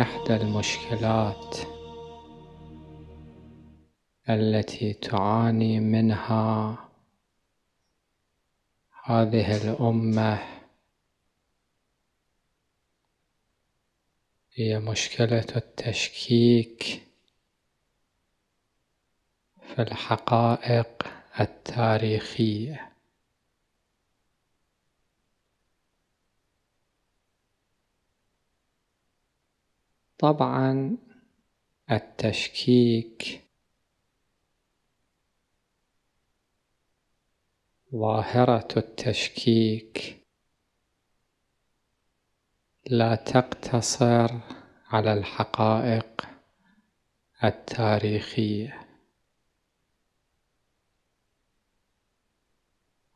إحدى المشكلات التي تعاني منها هذه الأمة هي مشكلة التشكيك في الحقائق التاريخيه طبعا التشكيك ظاهرة التشكيك لا تقتصر على الحقائق التاريخية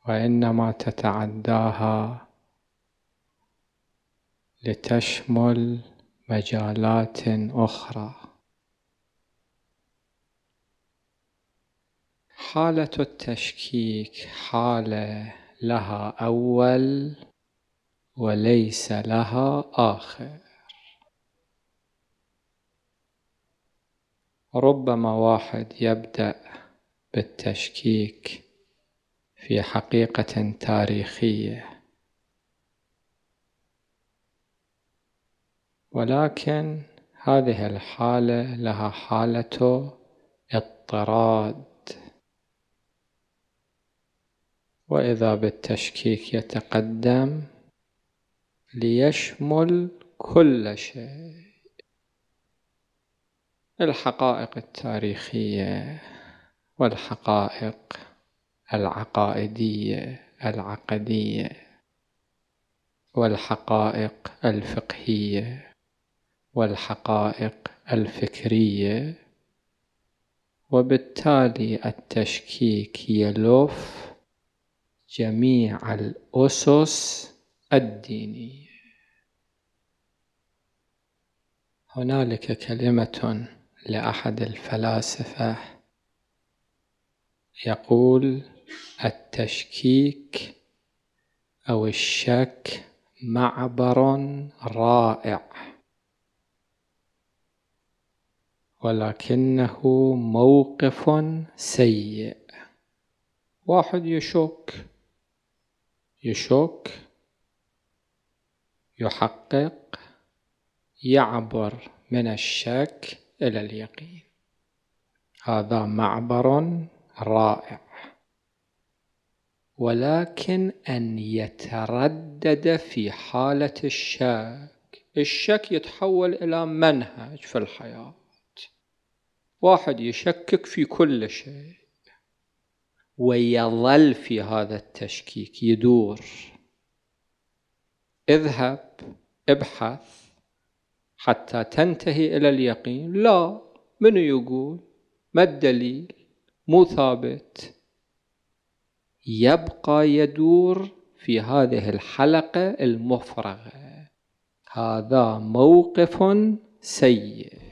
وإنما تتعداها لتشمل مجالات أخرى حالة التشكيك حالة لها أول وليس لها آخر ربما واحد يبدأ بالتشكيك في حقيقة تاريخية ولكن هذه الحالة لها حالة اضطراد وإذا بالتشكيك يتقدم ليشمل كل شيء الحقائق التاريخية والحقائق العقائدية العقدية والحقائق الفقهيه والحقائق الفكرية وبالتالي التشكيك يلف جميع الأسس الدينية هنالك كلمة لأحد الفلاسفة يقول التشكيك أو الشك معبر رائع ولكنه موقف سيء واحد يشك يشك يحقق يعبر من الشك إلى اليقين هذا معبر رائع ولكن أن يتردد في حالة الشك الشك يتحول إلى منهج في الحياة واحد يشكك في كل شيء ويظل في هذا التشكيك يدور اذهب ابحث حتى تنتهي إلى اليقين لا من يقول ما الدليل مو ثابت يبقى يدور في هذه الحلقة المفرغة هذا موقف سيء